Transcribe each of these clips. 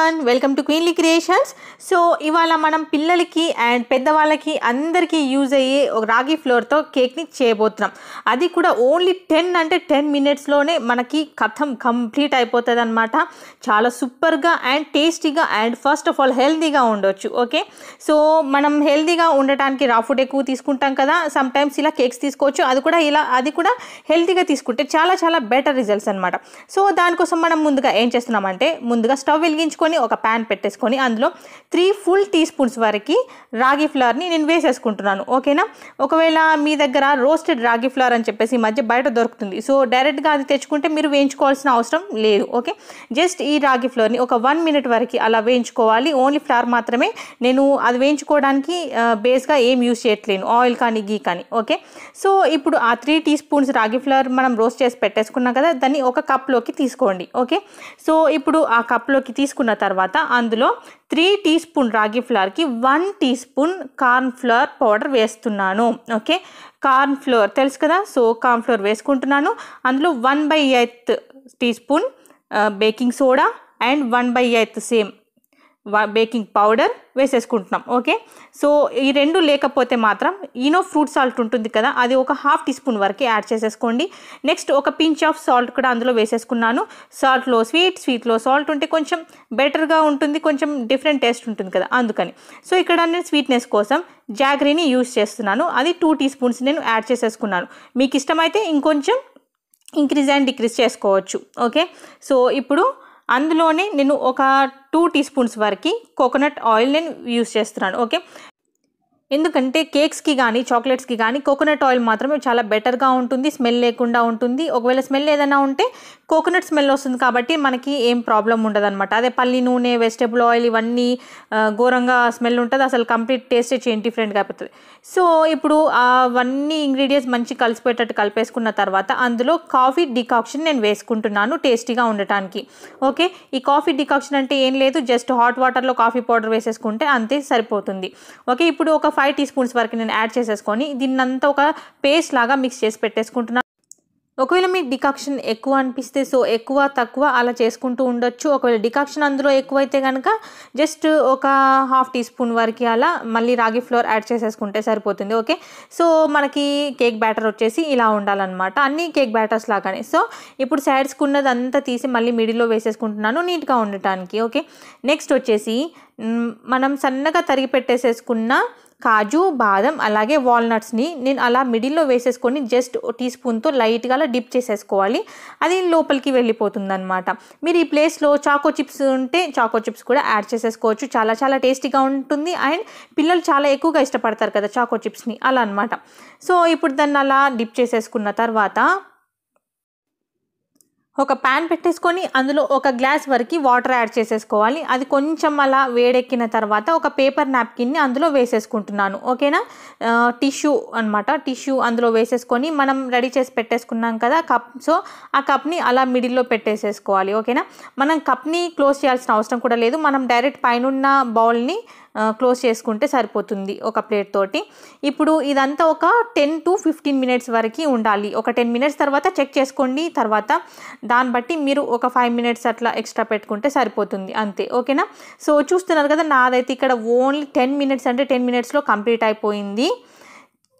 one welcome to Queenly Creations so ఇవాళ మనం పిల్లలకి అండ్ పెద్దవాళ్ళకి అందరికీ యూజ్ అయ్యే ఒక రాగి ఫ్లోర్తో కేక్ని చేయబోతున్నాం అది కూడా ఓన్లీ టెన్ అంటే టెన్ మినిట్స్లోనే మనకి కథం కంప్లీట్ అయిపోతుంది అనమాట చాలా సూపర్గా అండ్ టేస్టీగా అండ్ ఫస్ట్ ఆఫ్ ఆల్ హెల్దీగా ఉండొచ్చు ఓకే సో మనం హెల్దీగా ఉండటానికి రా ఫుడ్ ఎక్కువ తీసుకుంటాం కదా సమ్ టైమ్స్ ఇలా కేక్స్ తీసుకోవచ్చు అది కూడా ఇలా అది కూడా హెల్తీగా తీసుకుంటే చాలా చాలా బెటర్ రిజల్ట్స్ అనమాట సో దానికోసం మనం ముందుగా ఏం చేస్తున్నామంటే ముందుగా స్టవ్ వెలిగించుకొని తీసుకొని ఒక ప్యాన్ పెట్టేసుకొని అందులో త్రీ ఫుల్ టీ స్పూన్స్ వరకు రాగి ఫ్లవర్ని నేను వేసేసుకుంటున్నాను ఓకేనా ఒకవేళ మీ దగ్గర రోస్టెడ్ రాగి ఫ్లవర్ అని చెప్పేసి మధ్య బయట దొరుకుతుంది సో డైరెక్ట్గా అది తెచ్చుకుంటే మీరు వేయించుకోవాల్సిన అవసరం లేదు ఓకే జస్ట్ ఈ రాగి ఫ్లోర్ని ఒక వన్ మినిట్ వరకు అలా వేయించుకోవాలి ఓన్లీ ఫ్లవర్ మాత్రమే నేను అది వేయించుకోవడానికి బేస్గా ఏం యూజ్ చేయట్లేను ఆయిల్ కానీ గీ కానీ ఓకే సో ఇప్పుడు ఆ three teaspoons ragi flour మనం రోస్ట్ చేసి పెట్టేసుకున్నాం కదా దాన్ని ఒక కప్లోకి తీసుకోండి ఓకే సో ఇప్పుడు ఆ కప్లోకి తీసుకున్న తీసుకున్న తర్వాత అందులో త్రీ టీ స్పూన్ రాగి ఫ్లవర్కి one teaspoon corn flour powder వేస్తున్నాను ఓకే కార్న్ ఫ్లోర్ తెలుసు కదా సో కార్న్ ఫ్లోర్ వేసుకుంటున్నాను అందులో one by eighth teaspoon baking soda and one by eighth same baking powder వేసేసుకుంటున్నాం ఓకే సో ఈ రెండు లేకపోతే మాత్రం ఈనో ఫ్రూట్ సాల్ట్ ఉంటుంది కదా అది ఒక హాఫ్ టీ స్పూన్ వరకు యాడ్ చేసేసుకోండి నెక్స్ట్ ఒక పించ్ ఆఫ్ సాల్ట్ కూడా అందులో వేసేసుకున్నాను సాల్ట్లో స్వీట్ స్వీట్లో సాల్ట్ ఉంటే కొంచెం బెటర్గా ఉంటుంది కొంచెం డిఫరెంట్ టేస్ట్ ఉంటుంది కదా అందుకని సో ఇక్కడ నేను స్వీట్నెస్ కోసం జాగ్రీని యూజ్ చేస్తున్నాను అది టూ టీ స్పూన్స్ నేను యాడ్ చేసేసుకున్నాను మీకు ఇష్టమైతే ఇంకొంచెం ఇంక్రీజ్ అండ్ డిక్రీజ్ చేసుకోవచ్చు ఓకే సో ఇప్పుడు అందులోనే నేను ఒక టూ టీ స్పూన్స్ వరకు కోకోనట్ ఆయిల్ నేను యూస్ చేస్తున్నాను ఓకే ఎందుకంటే కేక్స్కి కానీ చాక్లెట్స్కి కానీ కోకోనట్ ఆయిల్ మాత్రమే చాలా బెటర్గా ఉంటుంది స్మెల్ లేకుండా ఉంటుంది ఒకవేళ స్మెల్ ఏదైనా ఉంటే కోకోనట్ స్మెల్ వస్తుంది కాబట్టి మనకి ఏం ప్రాబ్లం ఉండదు అనమాట అదే పల్లి నూనె వెజిటేబుల్ ఆయిల్ ఇవన్నీ ఘోరంగా స్మెల్ ఉంటుంది అసలు కంప్లీట్ టేస్ట్ చేంజ్ డిఫరెంట్గా అయిపోతుంది సో ఇప్పుడు అవన్నీ ఇంగ్రీడియంట్స్ మంచి కలిసిపోయేటట్టు కలిపేసుకున్న తర్వాత అందులో కాఫీ డికాక్షన్ నేను వేసుకుంటున్నాను టేస్టీగా ఉండటానికి ఓకే ఈ కాఫీ డికాక్షన్ అంటే ఏం లేదు జస్ట్ హాట్ వాటర్లో కాఫీ పౌడర్ వేసేసుకుంటే అంతే సరిపోతుంది ఓకే ఇప్పుడు ఒక ఫైవ్ టీ స్పూన్స్ వరకు నేను యాడ్ చేసేసుకొని అంతా ఒక పేస్ట్ లాగా మిక్స్ చేసి పెట్టేసుకుంటున్నాను ఒకవేళ మీ డికాక్షన్ ఎక్కువ అనిపిస్తే సో ఎక్కువ తక్కువ అలా చేసుకుంటూ ఉండొచ్చు ఒకవేళ డికాక్షన్ అందులో ఎక్కువైతే కనుక జస్ట్ ఒక హాఫ్ టీ స్పూన్ వరకు అలా మళ్ళీ రాగి ఫ్లోర్ యాడ్ చేసేసుకుంటే సరిపోతుంది ఓకే సో మనకి కేక్ బ్యాటర్ వచ్చేసి ఇలా ఉండాలన్నమాట అన్ని కేక్ బ్యాటర్స్ లాగానే సో ఇప్పుడు సైడ్స్కి ఉన్నదంతా తీసి మళ్ళీ మిడిల్లో వేసేసుకుంటున్నాను నీట్గా ఉండటానికి ఓకే నెక్స్ట్ వచ్చేసి మనం సన్నగా తరిగి పెట్టేసేసుకున్న కాజు బాదం అలాగే వాల్నట్స్ని నేను అలా మిడిల్లో వేసేసుకొని జస్ట్ టీ స్పూన్తో లైట్గా అలా డిప్ చేసేసుకోవాలి అది లోపలికి వెళ్ళిపోతుంది అనమాట మీరు ఈ ప్లేస్లో చాకో చిప్స్ ఉంటే చాకో చిప్స్ కూడా యాడ్ చేసేసుకోవచ్చు చాలా చాలా టేస్టీగా ఉంటుంది అండ్ పిల్లలు చాలా ఎక్కువగా ఇష్టపడతారు కదా చాకో చిప్స్ని అలా అనమాట సో ఇప్పుడు దాన్ని అలా డిప్ చేసేసుకున్న తర్వాత ఒక ప్యాన్ పెట్టేసుకొని అందులో ఒక గ్లాస్ వరకు వాటర్ యాడ్ చేసేసుకోవాలి అది కొంచెం అలా వేడెక్కిన తర్వాత ఒక పేపర్ నాప్కిన్ని అందులో వేసేసుకుంటున్నాను ఓకేనా టిష్యూ అనమాట టిష్యూ అందులో వేసేసుకొని మనం రెడీ చేసి పెట్టేసుకున్నాం కదా కప్ సో ఆ కప్ని అలా మిడిల్లో పెట్టేసేసుకోవాలి ఓకేనా మనం కప్ని క్లోజ్ చేయాల్సిన అవసరం కూడా లేదు మనం డైరెక్ట్ పైనున్న బౌల్ని క్లోజ్ చేసుకుంటే సరిపోతుంది ఒక ప్లేట్ తోటి ఇప్పుడు ఇదంతా ఒక టెన్ టు ఫిఫ్టీన్ మినిట్స్ వరకు ఉండాలి ఒక టెన్ మినిట్స్ తర్వాత చెక్ చేసుకోండి తర్వాత దాన్ని బట్టి మీరు ఒక ఫైవ్ మినిట్స్ అట్లా ఎక్స్ట్రా పెట్టుకుంటే సరిపోతుంది అంతే ఓకేనా సో చూస్తున్నారు కదా నాదైతే ఇక్కడ ఓన్లీ టెన్ మినిట్స్ అంటే టెన్ మినిట్స్లో కంప్లీట్ అయిపోయింది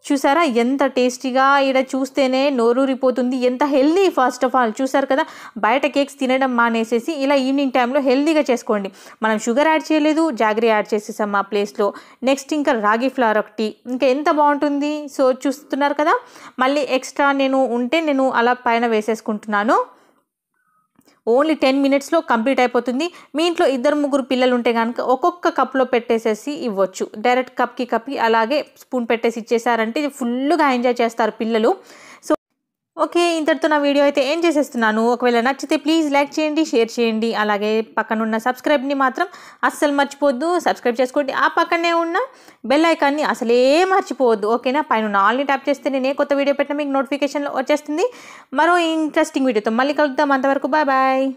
చూసారా ఎంత టేస్టీగా ఇక్కడ చూస్తేనే నోరూరిపోతుంది ఎంత హెల్దీ ఫస్ట్ ఆఫ్ ఆల్ చూసారు కదా బయట కేక్స్ తినడం మానేసేసి ఇలా ఈవినింగ్ టైంలో హెల్దీగా చేసుకోండి మనం షుగర్ యాడ్ చేయలేదు జాగ్రీ యాడ్ చేసేసాం మా ప్లేస్లో నెక్స్ట్ ఇంకా రాగి ఫ్లవర్ ఒకటి ఇంకా ఎంత బాగుంటుంది సో చూస్తున్నారు కదా మళ్ళీ ఎక్స్ట్రా నేను ఉంటే నేను అలా పైన వేసేసుకుంటున్నాను ఓన్లీ టెన్ మినిట్స్లో కంప్లీట్ అయిపోతుంది మీ ఇంట్లో ఇద్దరు ముగ్గురు పిల్లలు ఉంటే కనుక ఒక్కొక్క కప్లో పెట్టేసేసి ఇవ్వచ్చు డైరెక్ట్ కప్కి కప్కి అలాగే స్పూన్ పెట్టేసి ఇచ్చేసారంటే ఫుల్గా ఎంజాయ్ చేస్తారు పిల్లలు ఓకే ఇంతటితో నా వీడియో అయితే ఏం చేసేస్తున్నాను ఒకవేళ నచ్చితే ప్లీజ్ లైక్ చేయండి షేర్ చేయండి అలాగే పక్కనున్న సబ్స్క్రైబ్ని మాత్రం అస్సలు మర్చిపోవద్దు సబ్స్క్రైబ్ చేసుకోండి ఆ పక్కనే ఉన్న బెల్ ఐకాన్ని అసలే మర్చిపోవద్దు ఓకేనా పైన ఆల్ని ట్యాప్ చేస్తే నేనే కొత్త వీడియో పెట్టిన మీకు నోటిఫికేషన్లో వచ్చేస్తుంది మరో ఇంట్రెస్టింగ్ వీడియోతో మళ్ళీ కలుద్దాం అంతవరకు బాయ్ బాయ్